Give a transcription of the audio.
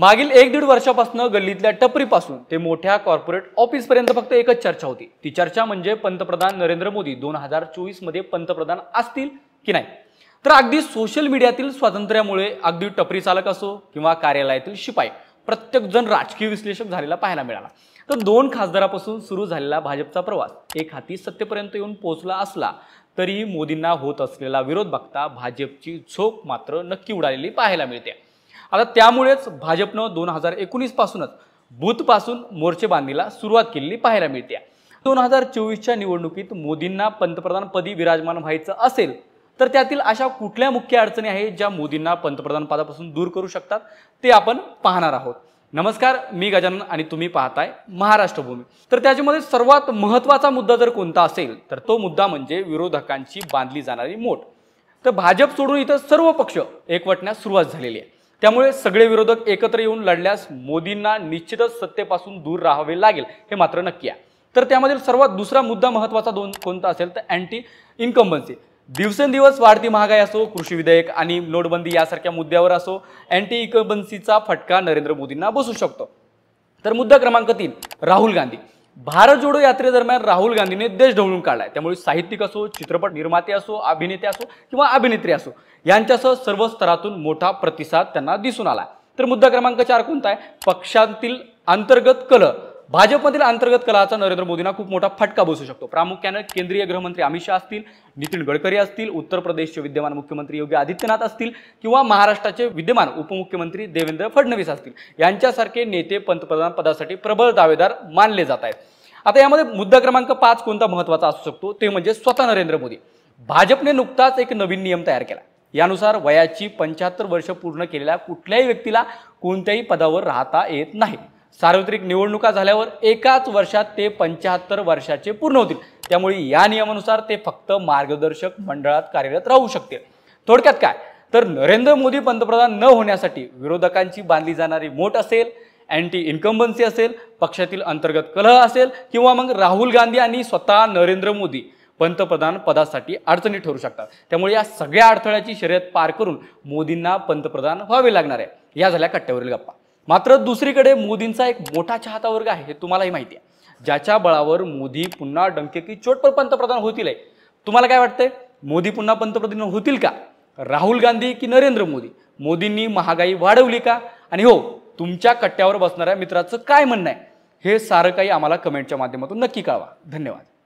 मागील एक दीड वर्षापासून गल्लीतल्या टपरीपासून ते मोठ्या कॉर्पोरेट ऑफिसपर्यंत फक्त एकच चर्चा होती ती चर्चा म्हणजे पंतप्रधान नरेंद्र मोदी दोन हजार चोवीस मध्ये पंतप्रधान असतील की नाही तर अगदी सोशल मीडियातील स्वातंत्र्यामुळे अगदी टपरी चालक असो किंवा कार्यालयातील शिपाई प्रत्येकजण राजकीय विश्लेषक झालेला पाहायला मिळाला तर दोन खासदारापासून सुरू झालेला भाजपचा प्रवास एक हाती सत्तेपर्यंत येऊन पोहोचला असला तरी मोदींना होत असलेला विरोध बघता भाजपची झोप मात्र नक्की उडालेली पाहायला मिळते आता त्यामुळेच भाजपनं दोन हजार एकोणीसपासूनच बूथपासून मोर्चे बांधणीला सुरुवात केलेली पाहायला मिळते दोन हजार चोवीसच्या निवडणुकीत मोदींना पंतप्रधानपदी विराजमान व्हायचं असेल तर त्यातील अशा कुठल्या मुख्य अडचणी आहेत ज्या मोदींना पंतप्रधानपदापासून दूर करू शकतात ते आपण पाहणार आहोत नमस्कार मी गजानन आणि तुम्ही पाहताय महाराष्ट्रभूमी तर त्याच्यामध्ये सर्वात महत्त्वाचा मुद्दा जर कोणता असेल तर तो मुद्दा म्हणजे विरोधकांची बांधली जाणारी मोठ तर भाजप सोडून इथं सर्व पक्ष एकवटण्यास सुरुवात झालेली आहे त्यामुळे सगळे विरोधक एकत्र येऊन लढल्यास मोदींना निश्चितच सत्तेपासून दूर राहावे लागेल हे मात्र नक्की आहे तर त्यामधील सर्वात दुसरा मुद्दा महत्त्वाचा दोन कोणता असेल तर अँटी इन्कम्बन्सी दिवसेंदिवस वाढती महागाई असो कृषी विधेयक आणि नोटबंदी यासारख्या मुद्द्यावर असो अँटी इन्कम्बन्सीचा फटका नरेंद्र मोदींना बसू शकतो तर मुद्दा क्रमांक तीन राहुल गांधी भारत जोडो यात्रेदरम्यान राहुल गांधीने देश ढवळून काढलाय त्यामुळे साहित्यिक असो चित्रपट निर्माते असो अभिनेते असो किंवा अभिनेत्री असो यांच्यासह सर्व स्तरातून मोठा प्रतिसाद त्यांना दिसून आला तर मुद्दा क्रमांक चार कोणता आहे पक्षांतील अंतर्गत कलह भाजपमधील अंतर्गत कलाचा नरेंद्र मोदींना खूप मोठा फटका बसू शकतो प्रामुख्याने केंद्रीय गृहमंत्री अमित शहा असतील नितीन गडकरी असतील उत्तर प्रदेशचे विद्यमान मुख्यमंत्री योगी आदित्यनाथ असतील किंवा महाराष्ट्राचे विद्यमान उपमुख्यमंत्री देवेंद्र फडणवीस असतील यांच्यासारखे नेते पंतप्रधान पदासाठी प्रबळ दावेदार मानले जात आहेत आता यामध्ये मुद्दा क्रमांक पाच कोणता महत्वाचा असू शकतो ते म्हणजे स्वतः नरेंद्र मोदी भाजपने नुकताच एक नवीन नियम तयार केला यानुसार वयाची पंच्याहत्तर वर्ष पूर्ण केलेल्या कुठल्याही व्यक्तीला कोणत्याही पदावर राहता येत नाही सार्वत्रिक निवडणुका झाल्यावर एकाच वर्षात ते पंच्याहत्तर वर्षाचे पूर्ण होतील त्यामुळे या नियमानुसार ते फक्त मार्गदर्शक मंडळात कार्यरत राहू शकतील थोडक्यात काय तर नरेंद्र मोदी पंतप्रधान न होण्यासाठी विरोधकांची बांधली जाणारी मोठ असेल अँटी इन्कम्बन्सी असेल पक्षातील अंतर्गत कलह असेल किंवा मग राहुल गांधी आणि स्वतः नरेंद्र मोदी पंतप्रधान पदासाठी अडचणी ठरू शकतात त्यामुळे या सगळ्या अडथळ्याची शर्यत पार करून मोदींना पंतप्रधान व्हावे लागणार आहे या झाल्या कट्ट्यावरील गप्पा मात्र दुसरीकडे मोदींचा एक मोठा चाहता वर्ग आहे हे तुम्हालाही माहिती आहे ज्याच्या बळावर मोदी पुन्हा चोट चोटपर पंतप्रधान होतील आहे तुम्हाला काय वाटतंय मोदी पुन्हा पंतप्रधान होतील का राहुल गांधी की नरेंद्र मोदी मोदींनी महागाई वाढवली का आणि हो तुमच्या कट्ट्यावर बसणाऱ्या मित्राचं काय म्हणणं आहे हे सारं काही आम्हाला कमेंटच्या माध्यमातून नक्की कळवा धन्यवाद